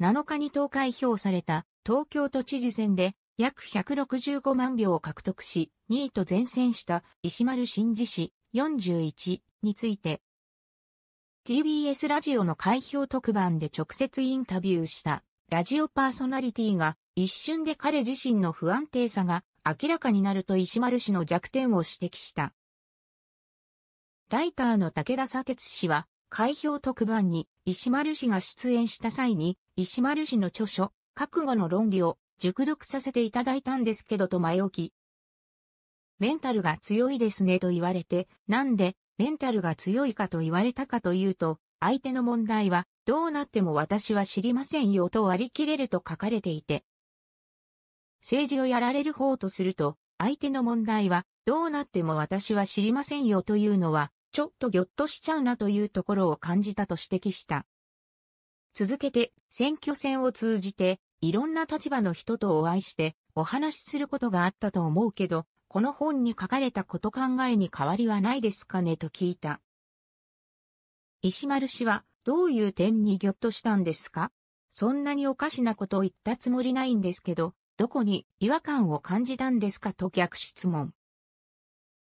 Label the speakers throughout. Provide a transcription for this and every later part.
Speaker 1: 7日に投開票された東京都知事選で約165万票を獲得し、2位と前線した石丸真治氏41について、TBS ラジオの開票特番で直接インタビューしたラジオパーソナリティが一瞬で彼自身の不安定さが明らかになると石丸氏の弱点を指摘した。ライターの武田砂鉄氏は開票特番に石丸氏が出演した際に、石丸氏の著書、覚悟の論理を熟読させていただいたんですけどと前置き。メンタルが強いですねと言われて、なんでメンタルが強いかと言われたかというと、相手の問題はどうなっても私は知りませんよと割り切れると書かれていて。政治をやられる方とすると、相手の問題はどうなっても私は知りませんよというのは、ちょっとぎょっとしちゃうなというところを感じたと指摘した。続けて、選挙戦を通じて、いろんな立場の人とお会いして、お話しすることがあったと思うけど、この本に書かれたこと考えに変わりはないですかねと聞いた。石丸氏は、どういう点にぎょっとしたんですかそんなにおかしなことを言ったつもりないんですけど、どこに違和感を感じたんですかと逆質問。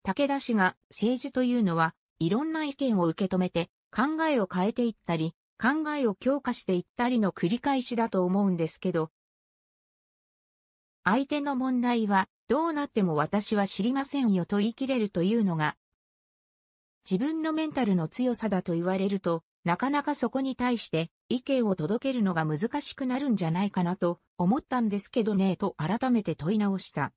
Speaker 1: 武田氏が政治というのはいろんな意見を受け止めて、考えを変えていったり、考えを強化していったりの繰り返しだと思うんですけど、相手の問題はどうなっても私は知りませんよと言い切れるというのが、自分のメンタルの強さだと言われると、なかなかそこに対して意見を届けるのが難しくなるんじゃないかなと思ったんですけどねと改めて問い直した。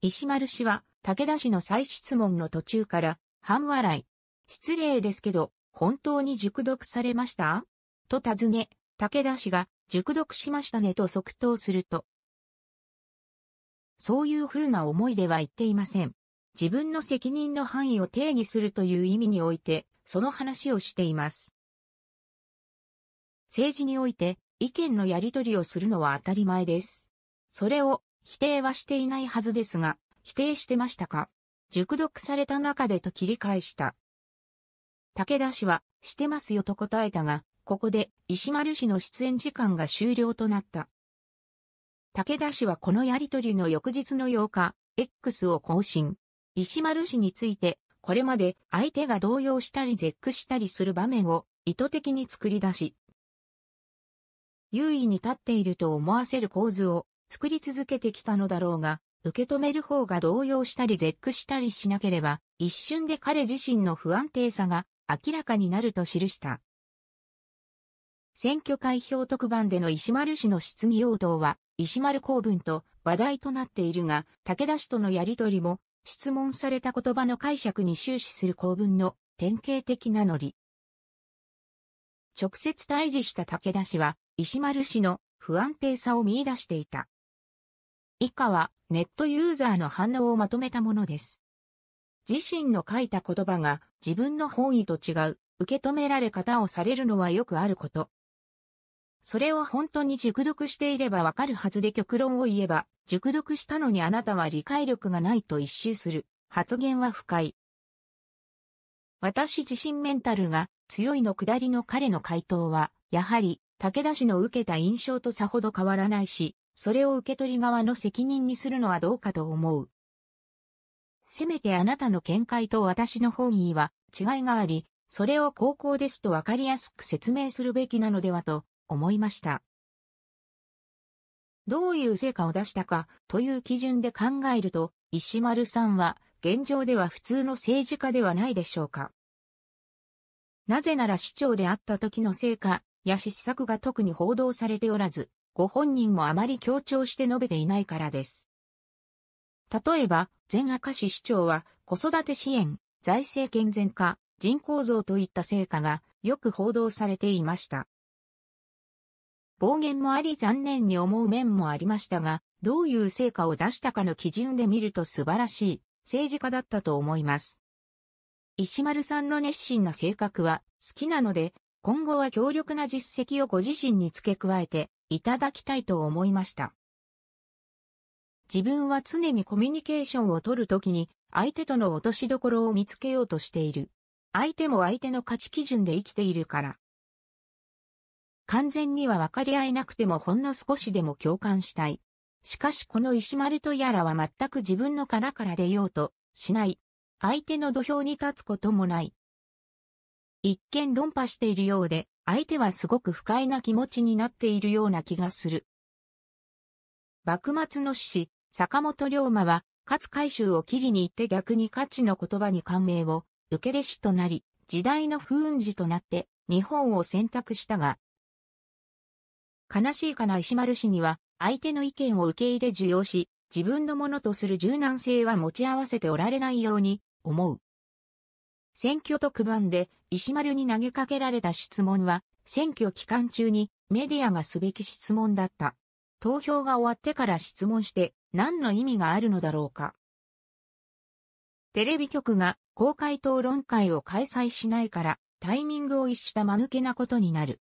Speaker 1: 石丸氏は武田氏の再質問の途中から、半笑い。失礼ですけど、本当に熟読されましたと尋ね、武田氏が、熟読しましたねと即答すると。そういう風な思いでは言っていません。自分の責任の範囲を定義するという意味において、その話をしています。政治において、意見のやり取りをするのは当たり前です。それを否定はしていないはずですが、否定してましたか熟読された中でと切り返した。武田氏は、してますよと答えたが、ここで石丸氏の出演時間が終了となった。武田氏はこのやりとりの翌日の8日、X を更新。石丸氏について、これまで相手が動揺したり絶句したりする場面を意図的に作り出し、優位に立っていると思わせる構図を作り続けてきたのだろうが、受け止める方が動揺したり絶句したりしなければ、一瞬で彼自身の不安定さが明らかになると記した。選挙開票特番での石丸氏の質疑応答は、石丸公文と話題となっているが、武田氏とのやりとりも、質問された言葉の解釈に終始する公文の典型的なノリ。直接対峙した武田氏は、石丸氏の不安定さを見出していた。以下はネットユーザーの反応をまとめたものです。自身の書いた言葉が自分の本意と違う受け止められ方をされるのはよくあること。それを本当に熟読していればわかるはずで極論を言えば、熟読したのにあなたは理解力がないと一周する発言は不快。私自身メンタルが強いの下りの彼の回答は、やはり武田氏の受けた印象とさほど変わらないし、それを受け取り側の責任にするのはどうかと思う。せめてあなたの見解と私の本意は違いがあり、それを高校ですとわかりやすく説明するべきなのではと思いました。どういう成果を出したかという基準で考えると、石丸さんは現状では普通の政治家ではないでしょうか。なぜなら市長であった時の成果や失策が特に報道されておらず、ご本人もあまり強調して述べていないからです。例えば、前赤市市長は、子育て支援、財政健全化、人口増といった成果がよく報道されていました。暴言もあり残念に思う面もありましたが、どういう成果を出したかの基準で見ると素晴らしい政治家だったと思います。石丸さんの熱心な性格は好きなので、今後は強力な実績をご自身に付け加えて、いただきたいと思いました。自分は常にコミュニケーションをとるときに相手との落としどころを見つけようとしている。相手も相手の価値基準で生きているから。完全には分かり合えなくてもほんの少しでも共感したい。しかしこの石丸とやらは全く自分の殻から出ようとしない。相手の土俵に立つこともない。一見論破しているようで、相手はすごく不快な気持ちになっているような気がする。幕末の志士、坂本龍馬は、勝海舟を切りに行って逆に勝ちの言葉に感銘を受け弟子となり、時代の不運児となって日本を選択したが、悲しいかな石丸氏には相手の意見を受け入れ受容し、自分のものとする柔軟性は持ち合わせておられないように思う。選挙特番で石丸に投げかけられた質問は、選挙期間中にメディアがすべき質問だった。投票が終わってから質問して何の意味があるのだろうか。テレビ局が公開討論会を開催しないからタイミングを逸した間抜けなことになる。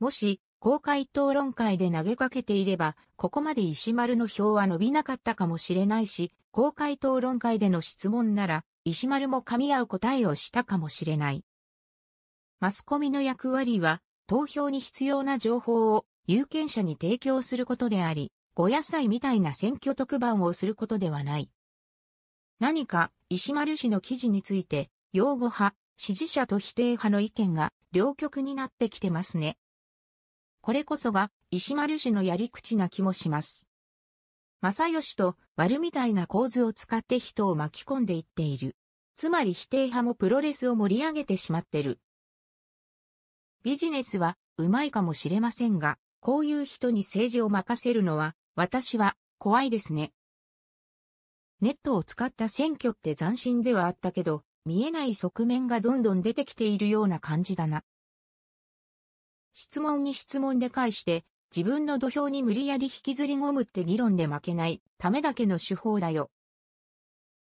Speaker 1: もし公開討論会で投げかけていれば、ここまで石丸の票は伸びなかったかもしれないし、公開討論会での質問なら、石丸も噛み合う答えをしたかもしれない。マスコミの役割は、投票に必要な情報を有権者に提供することであり、ご野菜みたいな選挙特番をすることではない。何か石丸氏の記事について、擁護派、支持者と否定派の意見が両極になってきてますね。これこそが石丸氏のやり口な気もします。正義と悪みたいな構図を使って人を巻き込んでいっている。つまり否定派もプロレスを盛り上げてしまってる。ビジネスはうまいかもしれませんが、こういう人に政治を任せるのは、私は怖いですね。ネットを使った選挙って斬新ではあったけど、見えない側面がどんどん出てきているような感じだな。質問に質問で返して、自分の土俵に無理やり引きずり込むって議論で負けないためだけの手法だよ。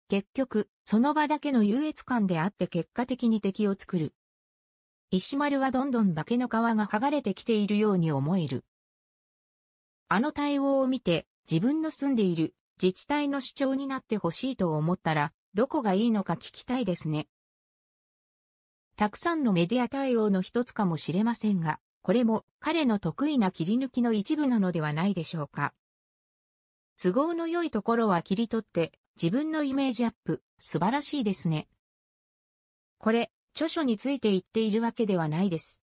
Speaker 1: 結局、その場だけの優越感であって結果的に敵を作る。石丸はどんどん化けの皮が剥がれてきているように思える。あの対応を見て、自分の住んでいる自治体の主張になってほしいと思ったら、どこがいいのか聞きたいですね。たくさんのメディア対応の一つかもしれませんが、これも彼の得意な切り抜きの一部なのではないでしょうか。都合の良いところは切り取って自分のイメージアップ、素晴らしいですね。これ、著書について言っているわけではないです。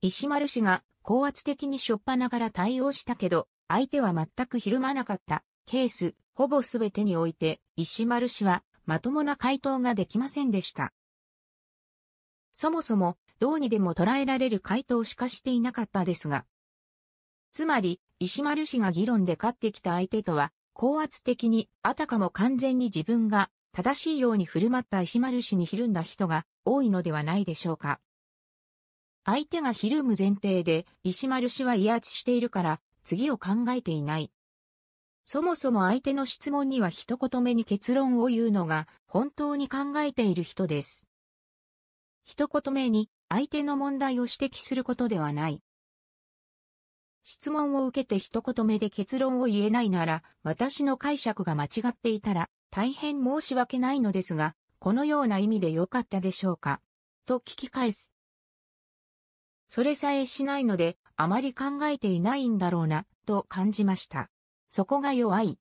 Speaker 1: 石丸氏が高圧的にしょっぱながら対応したけど、相手は全くひるまなかったケース、ほぼすべてにおいて、石丸氏はまともな回答ができませんでした。そもそもどうにでも捉えられる回答しかしていなかったですが。つまり、石丸氏が議論で勝ってきた相手とは、高圧的に、あたかも完全に自分が正しいように振る舞った石丸氏にひるんだ人が多いのではないでしょうか。相手がひるむ前提で、石丸氏は威圧しているから、次を考えていない。そもそも相手の質問には一言目に結論を言うのが、本当に考えている人です。一言目に、相手の問題を指摘することではない。質問を受けて一言目で結論を言えないなら、私の解釈が間違っていたら、大変申し訳ないのですが、このような意味でよかったでしょうかと聞き返す。それさえしないので、あまり考えていないんだろうな、と感じました。そこが弱い、